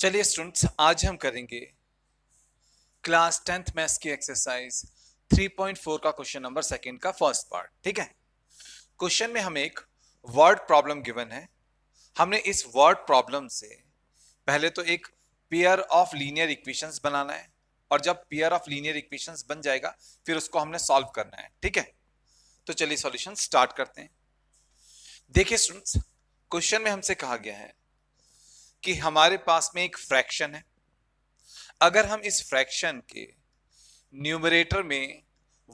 चलिए स्टूडेंट्स आज हम करेंगे क्लास टेंथ मैथ्स की एक्सरसाइज 3.4 का क्वेश्चन नंबर सेकंड का फर्स्ट पार्ट ठीक है क्वेश्चन में हमें एक वर्ड प्रॉब्लम गिवन है हमने इस वर्ड प्रॉब्लम से पहले तो एक पेयर ऑफ लीनियर इक्वेशंस बनाना है और जब पेयर ऑफ लीनियर इक्वेशंस बन जाएगा फिर उसको हमने सॉल्व करना है ठीक है तो चलिए सॉल्यूशन स्टार्ट करते हैं देखिए स्टूडेंट्स क्वेश्चन में हमसे कहा गया है कि हमारे पास में एक फ्रैक्शन है अगर हम इस फ्रैक्शन के न्यूमरेटर में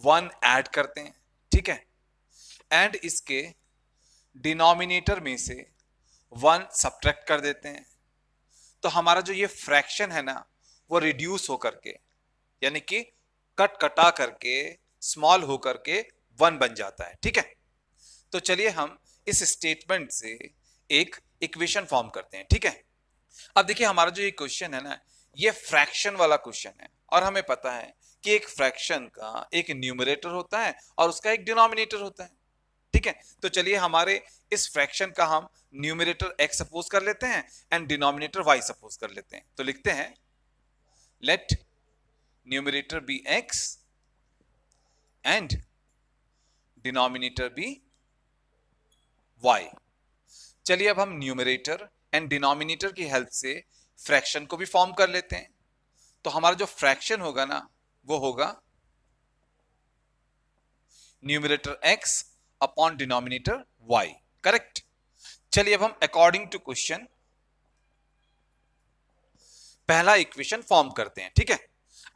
वन ऐड करते हैं ठीक है एंड इसके डिनोमिनेटर में से वन सब्ट्रैक्ट कर देते हैं तो हमारा जो ये फ्रैक्शन है ना वो रिड्यूस हो करके यानी कि कट कटा करके स्मॉल हो करके वन बन जाता है ठीक है तो चलिए हम इस स्टेटमेंट से एक इक्वेशन फॉर्म करते हैं ठीक है अब देखिए हमारा जो ये क्वेश्चन है ना ये फ्रैक्शन वाला क्वेश्चन है और हमें पता है कि एक फ्रैक्शन का एक न्यूमरेटर होता है और उसका एक डिनोमिनेटर होता है ठीक है तो चलिए हमारे इस फ्रैक्शन का हम न्यूमरेटर एक्स सपोज कर लेते हैं एंड डिनोमिनेटर वाई सपोज कर लेते हैं तो लिखते हैं let numerator be x and denominator be y चलिए अब हम न्यूमरेटर एंड डिनोमिनेटर की हेल्प से फ्रैक्शन को भी फॉर्म कर लेते हैं तो हमारा जो फ्रैक्शन होगा ना वो होगा numerator x upon denominator y correct चलिए अब हम अकॉर्डिंग टू क्वेश्चन पहला इक्वेशन फॉर्म करते हैं ठीक है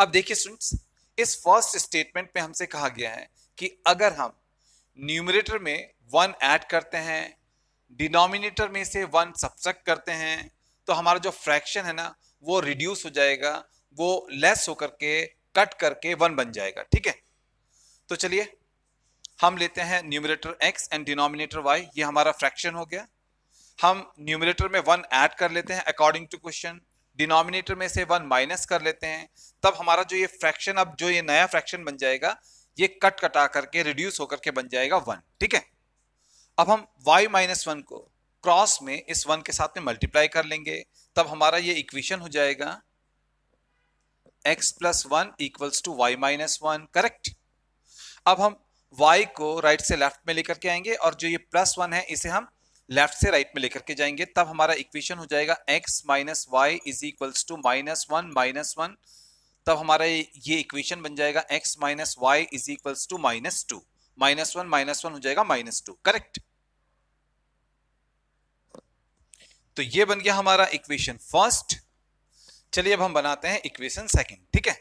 अब देखिए स्टूडेंट्स इस फर्स्ट स्टेटमेंट में हमसे कहा गया है कि अगर हम न्यूमिरेटर में वन ऐड करते हैं डिनोमिनेटर में से वन सब्सक करते हैं तो हमारा जो फ्रैक्शन है ना वो रिड्यूस हो जाएगा वो लेस होकर के कट करके वन बन जाएगा ठीक है तो चलिए हम लेते हैं numerator x and denominator y ये हमारा फ्रैक्शन हो गया हम न्यूमिनेटर में वन ऐड कर लेते हैं अकॉर्डिंग टू क्वेश्चन डिनोमिनेटर में से वन माइनस कर लेते हैं तब हमारा जो ये फ्रैक्शन अब जो ये नया फ्रैक्शन बन जाएगा ये कट कटा करके रिड्यूस होकर के बन जाएगा वन ठीक है अब हम y माइनस वन को क्रॉस में इस वन के साथ में मल्टीप्लाई कर लेंगे तब हमारा ये इक्वेशन हो जाएगा x plus one equals to y minus one correct अब हम y को राइट से लेफ्ट में लेकर के आएंगे और जो ये प्लस वन है इसे हम लेफ्ट से राइट में लेकर के जाएंगे तब हमारा इक्वेशन हो जाएगा x minus y is equals to minus one minus one तब हमारा ये इक्वेशन बन जाएगा x minus y is equals to minus two minus one minus one हो जाएगा माइनस टू करेक्ट तो ये बन गया हमारा इक्वेशन फर्स्ट चलिए अब हम बनाते हैं इक्वेशन सेकंड ठीक है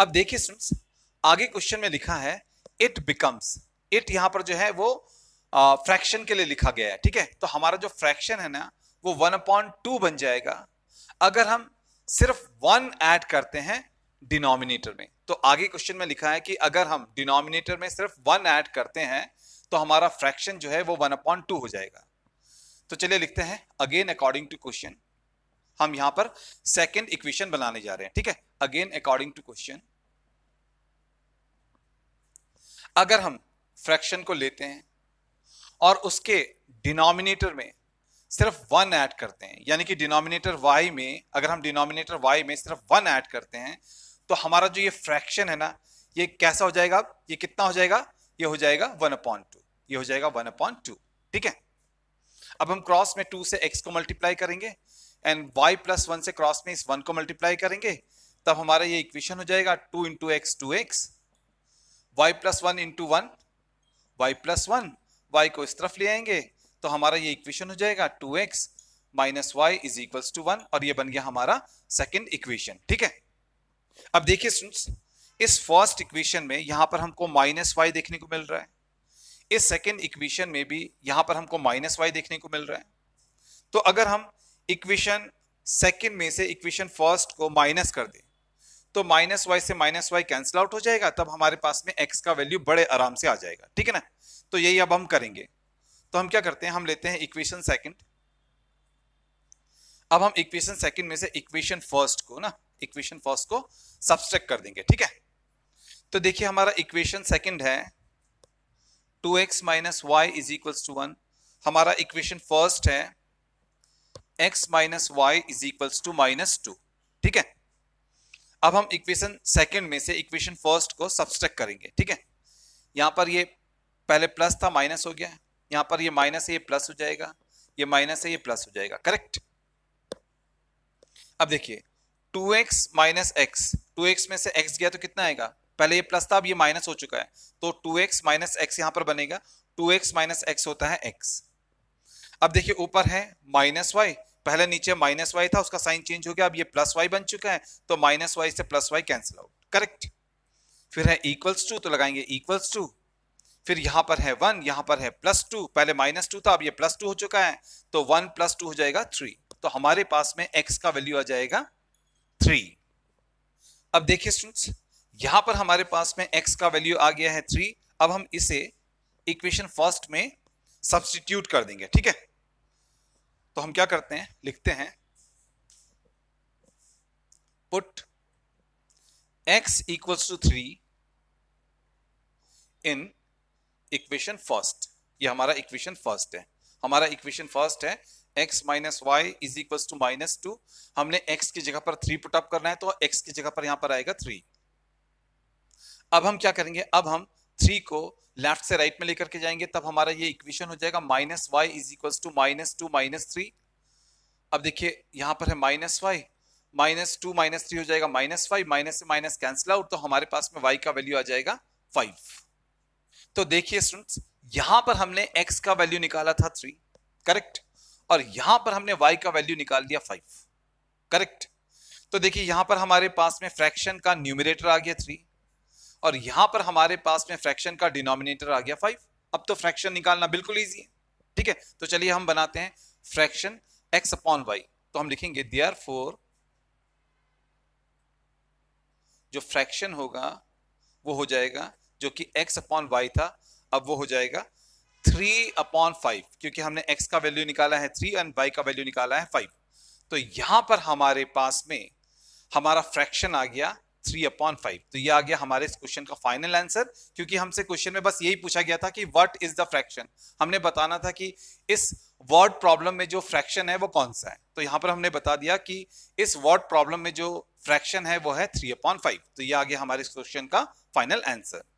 अब देखिए स्टूडेंट्स आगे क्वेश्चन में लिखा है इट बिकम्स इट यहां पर जो है वो फ्रैक्शन के लिए लिखा गया है ठीक है तो हमारा जो फ्रैक्शन है ना वो वन अपॉइंट टू बन जाएगा अगर हम सिर्फ वन ऐड करते हैं डिनोमिनेटर में तो आगे क्वेश्चन में लिखा है कि अगर हम डिनोमिनेटर में सिर्फ वन ऐड करते हैं तो हमारा फ्रैक्शन जो है वो वन अपॉइंट टू हो जाएगा तो चलिए लिखते हैं अगेन अकॉर्डिंग टू क्वेश्चन हम यहां पर सेकेंड इक्वेशन बनाने जा रहे हैं ठीक है अगेन अकॉर्डिंग टू क्वेश्चन अगर हम फ्रैक्शन को लेते हैं और उसके डिनोमिनेटर में सिर्फ वन ऐड करते हैं यानी कि डिनोमिनेटर वाई में अगर हम डिनोमिनेटर वाई में सिर्फ वन ऐड करते हैं तो हमारा जो ये फ्रैक्शन है ना ये कैसा हो जाएगा ये कितना हो जाएगा ये हो जाएगा वन अपॉइंट टू ये हो जाएगा वन अपॉइंट टू ठीक है अब हम क्रॉस में टू से एक्स को मल्टीप्लाई करेंगे एंड वाई प्लस वन से क्रॉस में इस वन को मल्टीप्लाई करेंगे तब हमारा ये इक्वेशन हो जाएगा two into x two x y plus one into one y plus one y को इस तरफ ले आएंगे तो हमारा ये इक्वेशन हो जाएगा two x minus y is equals to one और ये बन गया हमारा सेकेंड इक्वेशन ठीक है अब देखिए स्टूडेंट्स इस फर्स्ट इक्वेशन में यहां पर हमको माइनस वाई देखने को मिल रहा है इस सेकेंड इक्वेशन में भी यहां पर हमको माइनस वाई देखने को मिल रहा है तो अगर हम इक्वेशन सेकेंड में से इक्वेशन फर्स्ट को माइनस कर दें तो माइनस वाई से माइनस वाई कैंसिल आउट हो जाएगा तब हमारे पास में एक्स का वैल्यू बड़े आराम से आ जाएगा ठीक है ना तो यही अब हम करेंगे तो हम क्या करते हैं हम लेते हैं इक्वेशन सेकेंड अब हम इक्वेशन सेकेंड में से इक्वेशन फर्स्ट को ना इक्वेशन फर्स्ट को सब्सट्रैक्ट कर देंगे ठीक है तो देखिए हमारा इक्वेशन सेकंड है 2x x minus y is equals to one हमारा इक्वेशन फर्स्ट है x minus y is equals to minus two ठीक है अब हम इक्वेशन सेकंड में से इक्वेशन फर्स्ट को सब्सट्रैक्ट करेंगे ठीक है यहां पर ये पहले प्लस था माइनस हो गया यहां पर ये माइनस है ये प्लस हो जाएगा ये माइनस है ये प्लस हो जाएगा करेक्ट अब देखिए two x minus x two x में से एक्स गया तो कितना आएगा पहले ये प्लस था अब ये माइनस हो चुका है तो टू एक्स माइनस एक्स यहाँ पर बनेगा टू एक्स माइनस एक्स होता है एक्स अब देखिए ऊपर है माइनस वाई पहले नीचे माइनस वाई था उसका साइन चेंज हो गया अब ये प्लस वाई बन चुका है तो माइनस वाई से plus y cancel out correct फिर है इक्वल्स टू तो लगाएंगे इक्वल्स टू फिर यहाँ पर है वन यहाँ पर है प्लस टू पहले माइनस टू था अब ये प्लस टू हो चुका है तो वन प्लस टू हो जाएगा थ्री तो हमारे पास में एक्स का वैल्यू आ जाएगा थ्री अब देखिए स्टूडेंट्स यहां पर हमारे पास में एक्स का वैल्यू आ गया है थ्री अब हम इसे इक्वेशन फर्स्ट में सब्सटीट्यूट कर देंगे ठीक है तो हम क्या करते हैं लिखते हैं put x equals to three in equation first ये हमारा इक्वेशन फर्स्ट है हमारा इक्वेशन फर्स्ट है x minus y is equal to minus two हमने x की जगह पर थ्री पुटअप करना है तो x की जगह पर यहां पर आएगा थ्री अब हम क्या करेंगे अब हम थ्री को लेफ्ट से राइट right में लेकर के जाएंगे तब हमारा ये इक्वेशन हो जाएगा minus y is equal to minus two minus three अब देखिए यहां पर है minus y minus two minus three हो जाएगा माइनस फाइव माइनस से माइनस कैंसिल आउट तो हमारे पास में वाई का वैल्यू आ जाएगा फाइव तो देखिए स्टूडेंट्स यहां पर हमने एक्स का वैल्यू निकाला था थ्री करेक्ट और यहां पर हमने वाई का वैल्यू निकाल दिया फाइव करेक्ट तो देखिए यहां पर हमारे पास में फ्रैक्शन का न्यूमिनेटर आ गया थ्री और यहां पर हमारे पास में फ्रैक्शन का डिनोमिनेटर आ गया फाइव अब तो फ्रैक्शन निकालना बिल्कुल ईजी है ठीक है तो चलिए हम बनाते हैं फ्रैक्शन एक्स अपॉन वाई तो हम लिखेंगे देयर फोर जो फ्रैक्शन होगा वो हो जाएगा जो कि एक्स अपॉन वाई था अब वो हो जाएगा थ्री अपॉन फाइव क्योंकि हमने एक्स का वैल्यू निकाला है थ्री एंड वाई का वैल्यू निकाला है फाइव तो यहां पर हमारे पास में हमारा फ्रैक्शन आ गया थ्री अपॉन फाइव तो ये आ गया हमारे इस क्वेश्चन का फाइनल आंसर क्योंकि हमसे क्वेश्चन में बस यही पूछा गया था कि व्हाट इज द फ्रैक्शन हमने बताना था कि इस वर्ड प्रॉब्लम में जो फ्रैक्शन है वो कौन सा है तो यहां पर हमने बता दिया कि इस वर्ड प्रॉब्लम में जो फ्रैक्शन है वो है थ्री अपॉन फाइव तो ये आ गया हमारे इस क्वेश्चन का फाइनल आंसर